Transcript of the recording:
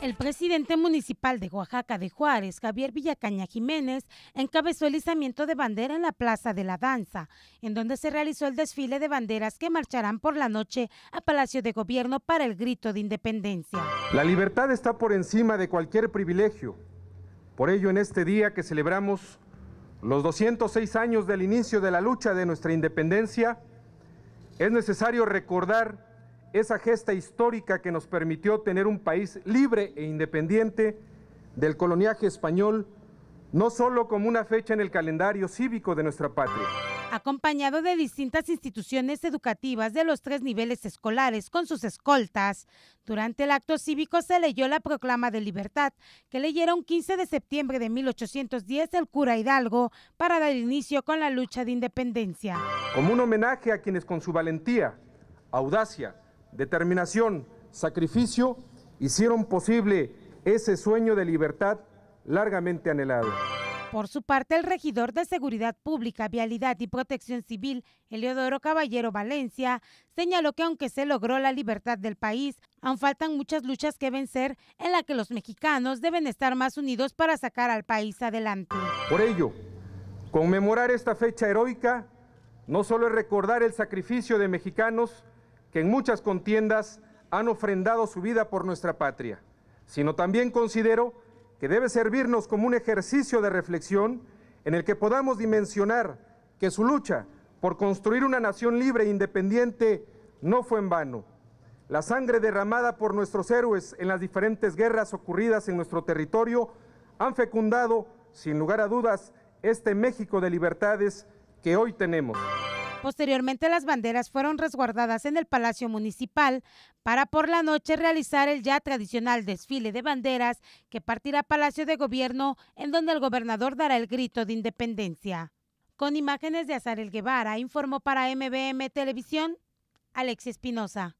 El presidente municipal de Oaxaca de Juárez, Javier Villacaña Jiménez, encabezó el izamiento de bandera en la Plaza de la Danza, en donde se realizó el desfile de banderas que marcharán por la noche a Palacio de Gobierno para el grito de independencia. La libertad está por encima de cualquier privilegio. Por ello, en este día que celebramos los 206 años del inicio de la lucha de nuestra independencia, es necesario recordar esa gesta histórica que nos permitió tener un país libre e independiente del coloniaje español, no solo como una fecha en el calendario cívico de nuestra patria. Acompañado de distintas instituciones educativas de los tres niveles escolares con sus escoltas, durante el acto cívico se leyó la Proclama de Libertad, que leyeron 15 de septiembre de 1810 el cura Hidalgo para dar inicio con la lucha de independencia. Como un homenaje a quienes con su valentía, audacia, determinación, sacrificio, hicieron posible ese sueño de libertad largamente anhelado. Por su parte, el regidor de Seguridad Pública, Vialidad y Protección Civil, Eleodoro Caballero Valencia, señaló que aunque se logró la libertad del país, aún faltan muchas luchas que vencer en la que los mexicanos deben estar más unidos para sacar al país adelante. Por ello, conmemorar esta fecha heroica no solo es recordar el sacrificio de mexicanos, que en muchas contiendas han ofrendado su vida por nuestra patria, sino también considero que debe servirnos como un ejercicio de reflexión en el que podamos dimensionar que su lucha por construir una nación libre e independiente no fue en vano. La sangre derramada por nuestros héroes en las diferentes guerras ocurridas en nuestro territorio han fecundado, sin lugar a dudas, este México de libertades que hoy tenemos. Posteriormente las banderas fueron resguardadas en el Palacio Municipal para por la noche realizar el ya tradicional desfile de banderas que partirá Palacio de Gobierno en donde el gobernador dará el grito de independencia. Con imágenes de Azar Guevara, informó para MBM Televisión Alexis Espinosa.